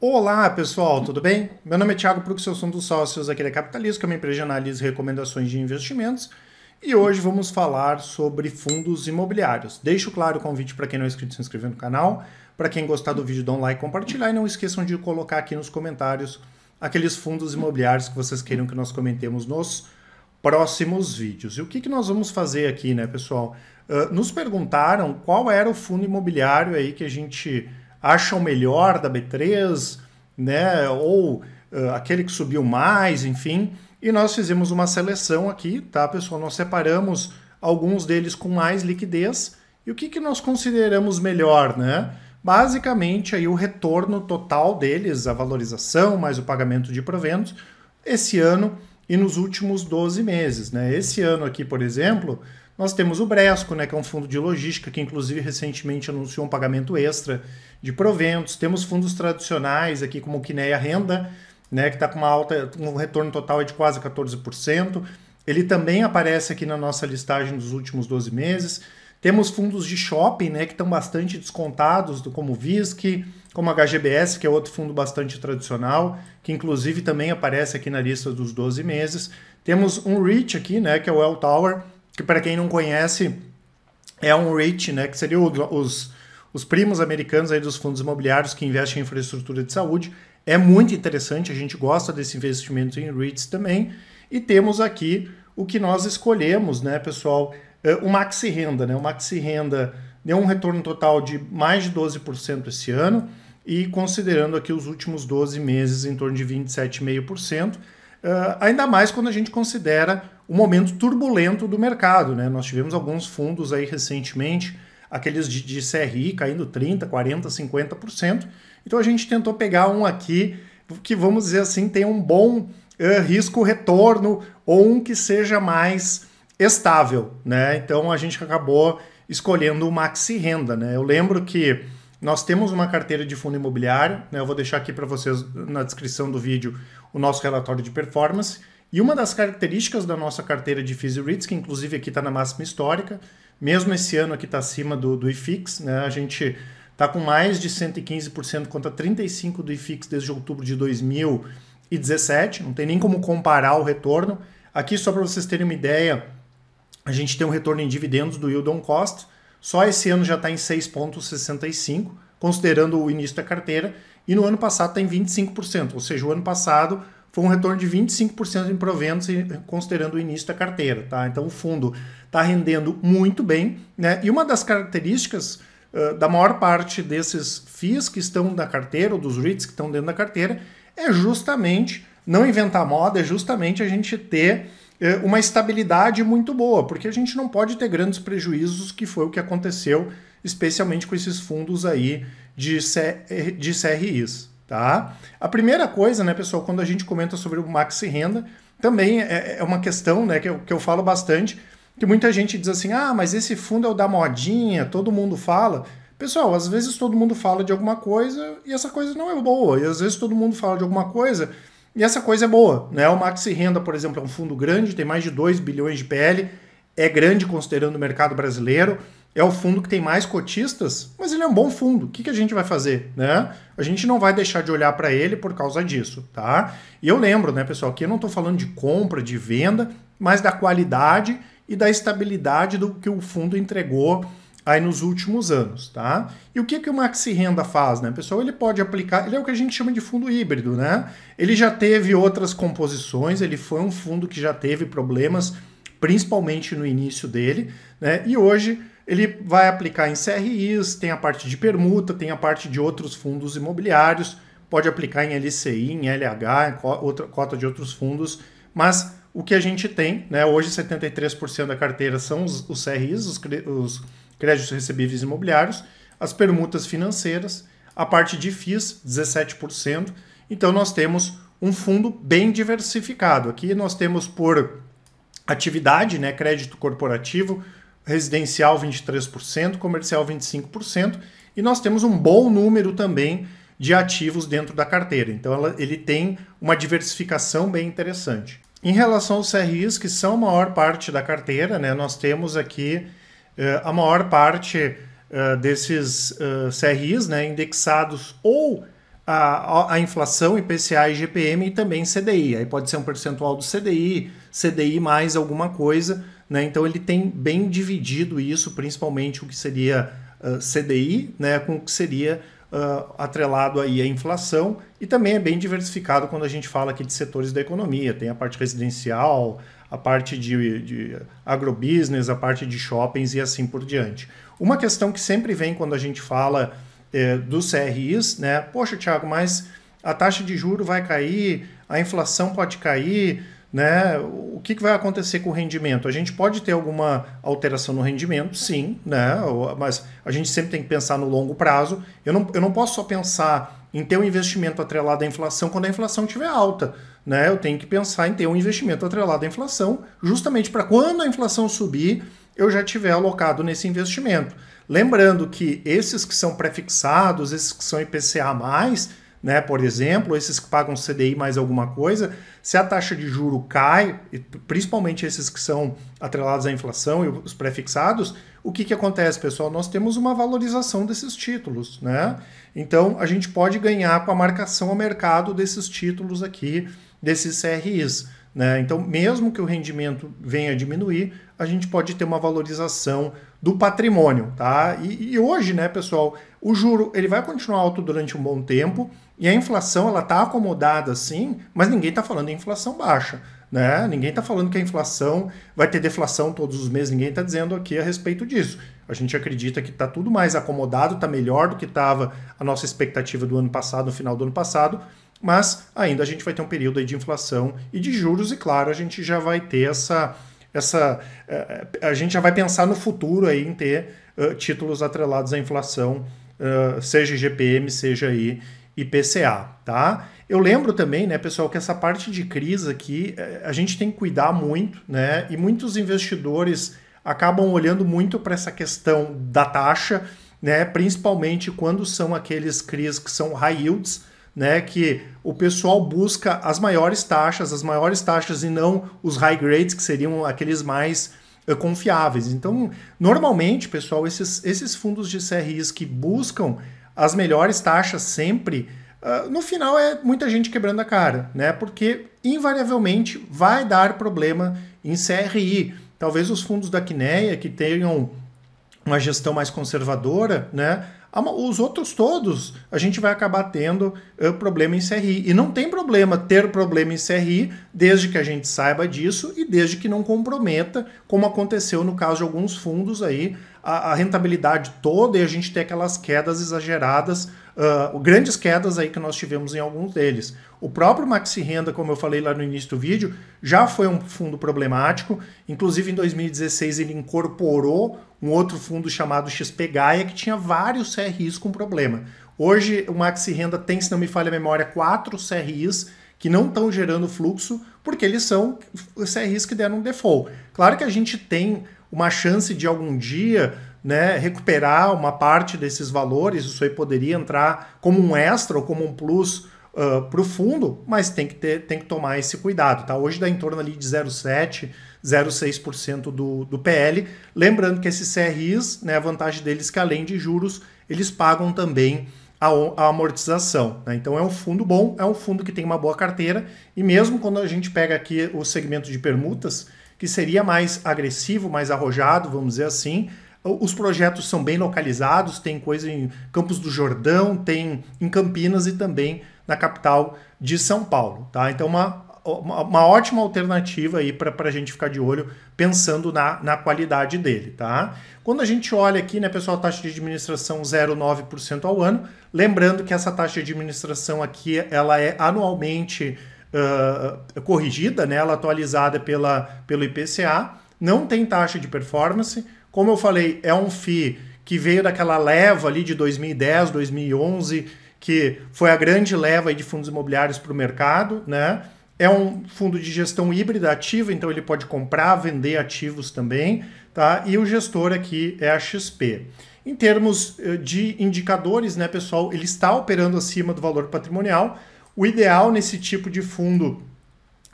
Olá, pessoal, tudo bem? Meu nome é Thiago Prux, eu sou um dos sócios aqui da Capitalista, que é uma empresa de análise e recomendações de investimentos. E hoje vamos falar sobre fundos imobiliários. Deixo claro o convite para quem não é inscrito, se inscrever no canal. Para quem gostar do vídeo, dá um like, compartilhar e não esqueçam de colocar aqui nos comentários aqueles fundos imobiliários que vocês queiram que nós comentemos nos próximos vídeos. E o que, que nós vamos fazer aqui, né, pessoal? Uh, nos perguntaram qual era o fundo imobiliário aí que a gente acham melhor da B3, né? Ou uh, aquele que subiu mais, enfim. E nós fizemos uma seleção aqui, tá, pessoal? Nós separamos alguns deles com mais liquidez. E o que, que nós consideramos melhor, né? Basicamente, aí o retorno total deles, a valorização mais o pagamento de proventos, esse ano e nos últimos 12 meses, né? Esse ano aqui, por exemplo, nós temos o Bresco, né, que é um fundo de logística, que inclusive recentemente anunciou um pagamento extra de proventos. Temos fundos tradicionais aqui, como o Kineia Renda, né, que está com uma alta, um retorno total de quase 14%. Ele também aparece aqui na nossa listagem dos últimos 12 meses. Temos fundos de shopping, né, que estão bastante descontados, como o VISC, como a HGBS, que é outro fundo bastante tradicional, que inclusive também aparece aqui na lista dos 12 meses. Temos um REIT aqui, né, que é o Well Tower, que para quem não conhece é um REIT, né, que seria o, os, os primos americanos aí dos fundos imobiliários que investem em infraestrutura de saúde. É muito interessante, a gente gosta desse investimento em REITs também. E temos aqui o que nós escolhemos, né, pessoal? Eh, o Maxi Renda, né? O Maxi Renda deu um retorno total de mais de 12% esse ano e considerando aqui os últimos 12 meses em torno de 27,5%, eh, ainda mais quando a gente considera o momento turbulento do mercado. Né? Nós tivemos alguns fundos aí recentemente, aqueles de, de CRI caindo 30%, 40%, 50%. Então a gente tentou pegar um aqui que, vamos dizer assim, tem um bom uh, eh, risco-retorno ou um que seja mais estável. Né? Então a gente acabou escolhendo o Maxi Renda. Né? Eu lembro que nós temos uma carteira de fundo imobiliário, né? eu vou deixar aqui para vocês na descrição do vídeo o nosso relatório de performance e uma das características da nossa carteira de FIIs e REITs, que inclusive aqui está na máxima histórica, mesmo esse ano aqui está acima do, do IFIX, né? a gente está com mais de 115% contra 35% do IFIX desde outubro de 2017, não tem nem como comparar o retorno. Aqui, só para vocês terem uma ideia, a gente tem um retorno em dividendos do yield on cost, só esse ano já está em 6,65%, considerando o início da carteira, e no ano passado está em 25%, ou seja, o ano passado foi um retorno de 25% em proventos, considerando o início da carteira. Tá? Então o fundo está rendendo muito bem. Né? E uma das características uh, da maior parte desses FIIs que estão na carteira, ou dos REITs que estão dentro da carteira, é justamente não inventar moda, é justamente a gente ter uh, uma estabilidade muito boa, porque a gente não pode ter grandes prejuízos, que foi o que aconteceu, especialmente com esses fundos aí de, C de CRIs. Tá? A primeira coisa, né, pessoal, quando a gente comenta sobre o maxi renda, também é, é uma questão né, que, eu, que eu falo bastante, que muita gente diz assim, ah, mas esse fundo é o da modinha, todo mundo fala. Pessoal, às vezes todo mundo fala de alguma coisa e essa coisa não é boa. E às vezes todo mundo fala de alguma coisa e essa coisa é boa. Né? O Maxi Renda, por exemplo, é um fundo grande, tem mais de 2 bilhões de PL, é grande considerando o mercado brasileiro é o fundo que tem mais cotistas, mas ele é um bom fundo. O que, que a gente vai fazer? Né? A gente não vai deixar de olhar para ele por causa disso, tá? E eu lembro, né, pessoal, que eu não estou falando de compra, de venda, mas da qualidade e da estabilidade do que o fundo entregou aí nos últimos anos, tá? E o que, que o Maxi Renda faz, né, pessoal? Ele pode aplicar, ele é o que a gente chama de fundo híbrido, né? Ele já teve outras composições, ele foi um fundo que já teve problemas, principalmente no início dele, né? E hoje ele vai aplicar em CRIs, tem a parte de permuta, tem a parte de outros fundos imobiliários, pode aplicar em LCI, em LH, em outra, cota de outros fundos, mas o que a gente tem, né, hoje 73% da carteira são os, os CRIs, os, os créditos recebíveis imobiliários, as permutas financeiras, a parte de FIIs, 17%. Então nós temos um fundo bem diversificado. Aqui nós temos por atividade, né, crédito corporativo, residencial 23%, comercial 25%, e nós temos um bom número também de ativos dentro da carteira. Então ela, ele tem uma diversificação bem interessante. Em relação aos CRIs, que são a maior parte da carteira, né, nós temos aqui eh, a maior parte eh, desses eh, CRIs né, indexados ou a, a inflação, IPCA e GPM e também CDI. Aí pode ser um percentual do CDI, CDI mais alguma coisa, né? Então ele tem bem dividido isso, principalmente o que seria uh, ah, CDI, né? com o que seria uh, atrelado aí à inflação, e também é bem diversificado quando a gente fala aqui de setores da economia. Tem a parte residencial, a parte de, de agrobusiness, a parte de shoppings e assim por diante. Uma questão que sempre vem quando a gente fala eh, dos CRIs, né? Poxa, Thiago, mas a taxa de juro vai cair, a inflação pode cair, né? O que, que vai acontecer com o rendimento? A gente pode ter alguma alteração no rendimento, sim, né? Mas a gente sempre tem que pensar no longo prazo. Eu não, eu não posso só pensar em ter um investimento atrelado à inflação quando a inflação estiver alta. Né? Eu tenho que pensar em ter um investimento atrelado à inflação, justamente para quando a inflação subir, eu já tiver alocado nesse investimento. Lembrando que esses que são prefixados, esses que são IPCA, né, por exemplo, esses que pagam CDI mais alguma coisa, se a taxa de juro cai, principalmente esses que são atrelados à inflação e os prefixados, o que, que acontece, pessoal? Nós temos uma valorização desses títulos, né? Então a gente pode ganhar com a marcação ao mercado desses títulos aqui, desses CRIs. Né? Então, mesmo que o rendimento venha a diminuir, a gente pode ter uma valorização do patrimônio, tá? E, e hoje, né, pessoal, o juro ele vai continuar alto durante um bom tempo e a inflação ela está acomodada sim, mas ninguém está falando em inflação baixa. Né? Ninguém está falando que a inflação vai ter deflação todos os meses, ninguém está dizendo aqui a respeito disso. A gente acredita que está tudo mais acomodado, está melhor do que estava a nossa expectativa do ano passado, no final do ano passado, mas ainda a gente vai ter um período de inflação e de juros, e claro, a gente já vai ter essa. essa eh, eh, a gente já vai pensar no futuro aí em ter uh, títulos atrelados à inflação seja IGPM, seja aí IPCA, tá? Eu lembro também, né, pessoal, que essa parte de crise aqui eh, a gente tem que cuidar muito, né? E muitos investidores acabam olhando muito para essa questão da taxa, né? Principalmente quando são aqueles CRIs que são high yields, né? Que o pessoal busca as maiores taxas, as maiores taxas e não os high grades, que seriam aqueles mais eh, confiáveis. Então, normalmente, pessoal, esses, esses fundos de CRIs que buscam as melhores taxas sempre, uh, no final é muita gente quebrando a cara, né? Porque invariavelmente vai dar problema em CRI. Talvez os fundos da Quineia, que tenham uma gestão mais conservadora, né? Os outros todos, a gente vai acabar tendo uh, problema em CRI. E não tem problema ter problema em CRI, desde que a gente saiba disso e desde que não comprometa, como aconteceu no caso de alguns fundos aí, a, a rentabilidade toda e a gente ter aquelas quedas exageradas uh, grandes quedas aí que nós tivemos em alguns deles. O próprio Maxi Renda, como eu falei lá no início do vídeo, já foi um fundo problemático. Inclusive, em 2016, ele incorporou um outro fundo chamado XP Gaia, que tinha vários CRIs com problema. Hoje, o Maxi Renda tem, se não me falha a memória, quatro CRIs que não estão gerando fluxo, porque eles são CRIs que deram um default. Claro que a gente tem uma chance de algum dia né, recuperar uma parte desses valores, isso aí poderia entrar como um extra ou como um plus uh, ah, para o fundo, mas tem que, ter, tem que tomar esse cuidado. Tá? Hoje dá em torno ali de 0,7%, 0,6% do, do PL. Lembrando que esses CRIs, né, a vantagem deles é que além de juros, eles pagam também a, a amortização. Né? Então é um fundo bom, é um fundo que tem uma boa carteira, e mesmo quando a gente pega aqui o segmento de permutas, que seria mais agressivo, mais arrojado, vamos dizer assim. Os projetos são bem localizados, tem coisa em Campos do Jordão, tem em Campinas e também na capital de São Paulo. Tá? Então, uma, uma, uma ótima alternativa aí para a gente ficar de olho pensando na, na qualidade dele. Tá? Quando a gente olha aqui, né, pessoal, taxa de administração 0,9% ao ano, lembrando que essa taxa de administração aqui ela é anualmente corrigida, né, ela atualizada pela, pelo IPCA, não tem taxa de performance. Como eu falei, é um FII que veio daquela leva ali de 2010, 2011, que foi a grande leva de fundos imobiliários para o mercado, né? É um fundo de gestão híbrida ativa, então ele pode comprar, vender ativos também, tá? E o gestor aqui é a XP. Em termos de indicadores, né, pessoal, ele está operando acima do valor patrimonial, o ideal nesse tipo de fundo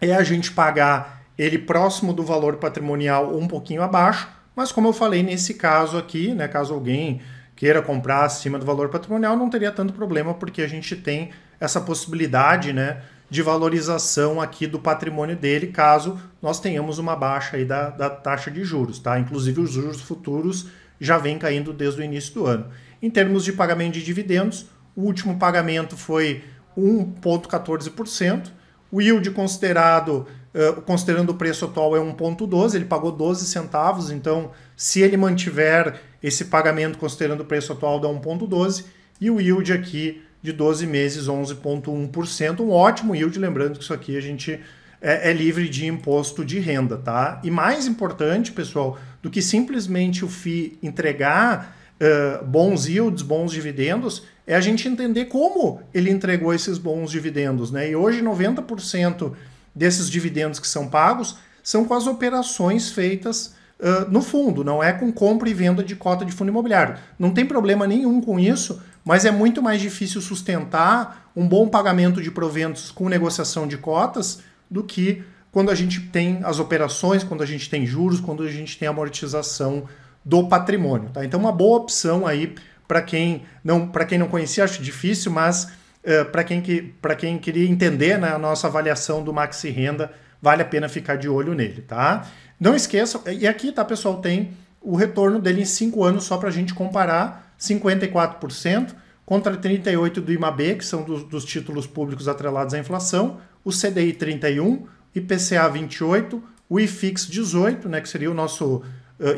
é a gente pagar ele próximo do valor patrimonial ou um pouquinho abaixo, mas como eu falei nesse caso aqui, né, caso alguém queira comprar acima do valor patrimonial, não teria tanto problema porque a gente tem essa possibilidade, né, de valorização aqui do patrimônio dele, caso nós tenhamos uma baixa aí da, da taxa de juros, tá? Inclusive os juros futuros já vem caindo desde o início do ano. Em termos de pagamento de dividendos, o último pagamento foi 1,14%. O yield considerado, uh, considerando o preço atual, é 1,12, ele pagou 12 centavos, então se ele mantiver esse pagamento considerando o preço atual, dá 1,12. E o yield aqui de 12 meses, 11,1%, um ótimo yield, lembrando que isso aqui a gente é, é livre de imposto de renda, tá? E mais importante, pessoal, do que simplesmente o FII entregar Uh, bons yields, bons dividendos, é a gente entender como ele entregou esses bons dividendos, né? E hoje 90% desses dividendos que são pagos são com as operações feitas uh, no fundo, não é com compra e venda de cota de fundo imobiliário. Não tem problema nenhum com isso, mas é muito mais difícil sustentar um bom pagamento de proventos com negociação de cotas do que quando a gente tem as operações, quando a gente tem juros, quando a gente tem amortização do patrimônio. Tá? Então, uma boa opção aí para quem não para quem não conhecia, acho difícil, mas uh, eh, para quem, que, quem queria entender né, a nossa avaliação do Maxi Renda, vale a pena ficar de olho nele, tá? Não esqueçam, e aqui, tá, pessoal, tem o retorno dele em 5 anos, só para a gente comparar, 54% contra 38% do IMAB, que são dos, dos, títulos públicos atrelados à inflação, o CDI 31%, IPCA 28%, o IFIX 18%, né, que seria o nosso uh,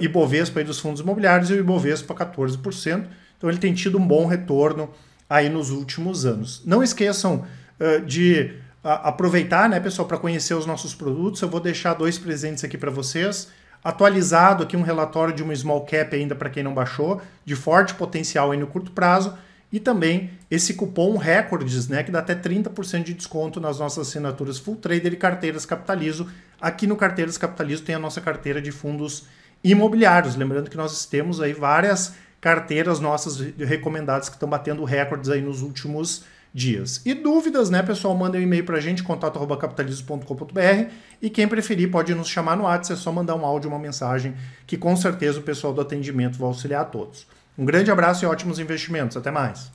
Ibovespa aí dos fundos imobiliários, e o Ibovespa 14%. Então ele tem tido um bom retorno aí nos últimos anos. Não esqueçam uh, de uh, aproveitar, né, pessoal, para conhecer os nossos produtos. Eu vou deixar dois presentes aqui para vocês. Atualizado aqui um relatório de uma small cap ainda para quem não baixou, de forte potencial aí no curto prazo. E também esse cupom Recordes, né, que dá até 30% de desconto nas nossas assinaturas Full Trader e Carteiras Capitalizo. Aqui no Carteiras Capitalizo tem a nossa carteira de fundos imobiliários. Lembrando que nós temos aí várias carteiras nossas recomendadas que estão batendo recordes aí nos últimos dias. E dúvidas, né, pessoal? Mandem um e-mail pra gente, contato.capitalismo.com.br. E quem preferir pode nos chamar no WhatsApp, é só mandar um áudio, uma mensagem, que com certeza o pessoal do atendimento vai auxiliar a todos. Um grande abraço e ótimos investimentos. Até mais.